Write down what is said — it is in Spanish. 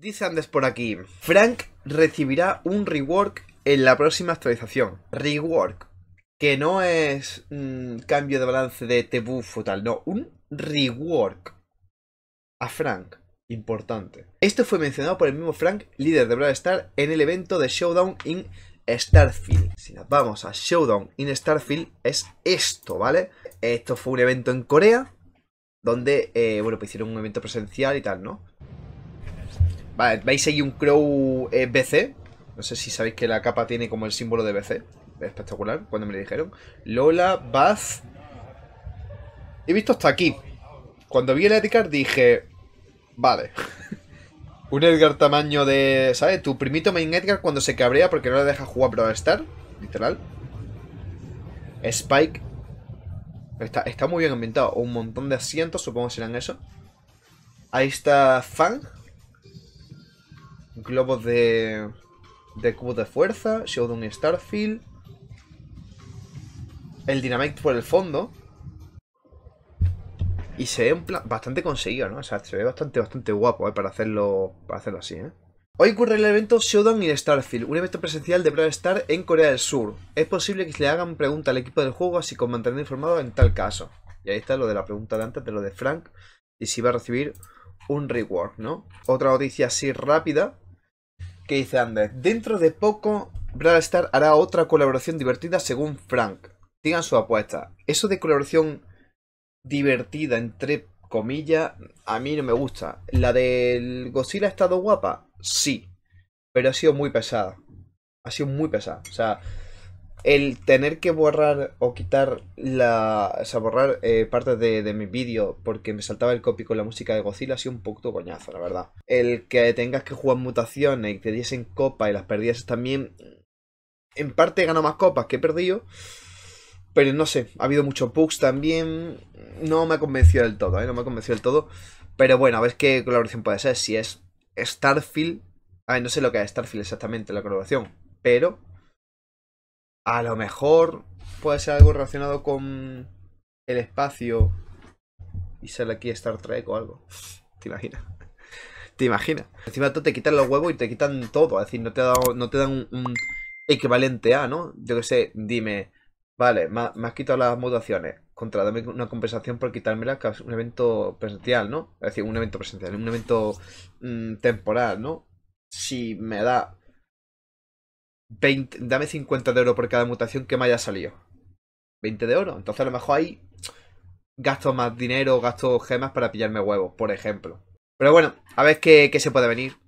Dice Andes por aquí, Frank recibirá un rework en la próxima actualización. Rework, que no es un mm, cambio de balance de te o tal, no, un rework a Frank. Importante. Esto fue mencionado por el mismo Frank, líder de Brawl Star, en el evento de Showdown in Starfield. Si nos vamos a Showdown in Starfield, es esto, ¿vale? Esto fue un evento en Corea, donde, eh, bueno, pues hicieron un evento presencial y tal, ¿no? Vale, veis ahí un Crow eh, BC. No sé si sabéis que la capa tiene como el símbolo de BC. Espectacular, cuando me lo dijeron. Lola, Bath. He visto hasta aquí. Cuando vi el Edgar dije... Vale. un Edgar tamaño de... ¿Sabes? Tu primito main Edgar cuando se cabrea porque no le deja jugar Brawl Star. Literal. Spike. Está, está muy bien ambientado. Un montón de asientos, supongo que serán eso. Ahí está Fang globos de, de cubos de fuerza, Shodown Starfield, el Dynamite por el fondo. Y se ve bastante conseguido, ¿no? O sea, se ve bastante, bastante guapo, ¿eh? Para hacerlo, para hacerlo así, ¿eh? Hoy ocurre el evento Showdown y Starfield, un evento presencial de Brawl Star en Corea del Sur. Es posible que se le hagan pregunta al equipo del juego, así como mantener informado en tal caso. Y ahí está lo de la pregunta de antes, de lo de Frank, y si va a recibir un reward, ¿no? Otra noticia así rápida ¿Qué dice Andes, dentro de poco Brad Star hará otra colaboración divertida según Frank. Digan su apuesta. Eso de colaboración divertida, entre comillas, a mí no me gusta. ¿La del Godzilla ha estado guapa? Sí. Pero ha sido muy pesada. Ha sido muy pesada. O sea, el tener que borrar o quitar la. O sea, borrar eh, partes de, mi vídeo porque me saltaba el copy con la música de Godzilla ha sido un puto coñazo, la verdad. El que tengas que jugar mutaciones y te diesen copas y las perdías también. En parte he más copas que he perdido. Pero no sé, ha habido muchos bugs también. No me ha convencido del todo, ¿eh? No me ha convencido del todo. Pero bueno, a ver qué colaboración puede ser. Si es Starfield. A no sé lo que es Starfield exactamente la colaboración. Pero a lo mejor puede ser algo relacionado con el espacio y sale aquí Star Trek o algo. ¿Te imaginas? ¿Te imaginas? Encima te quitan los huevos y te quitan todo. Es decir, no te, no te dan un, equivalente a, ¿no? Yo que sé, dime, vale, me, has quitado las mutaciones. Contra, una compensación por quitármela. que es un evento presencial, ¿no? Es decir, un evento presencial, un evento mm, temporal, ¿no? Si me da dame 50 de oro por cada mutación que me haya salido. 20 de oro. Entonces a lo mejor ahí gasto más dinero, gasto gemas para pillarme huevos, por ejemplo. Pero bueno, a ver qué se puede venir.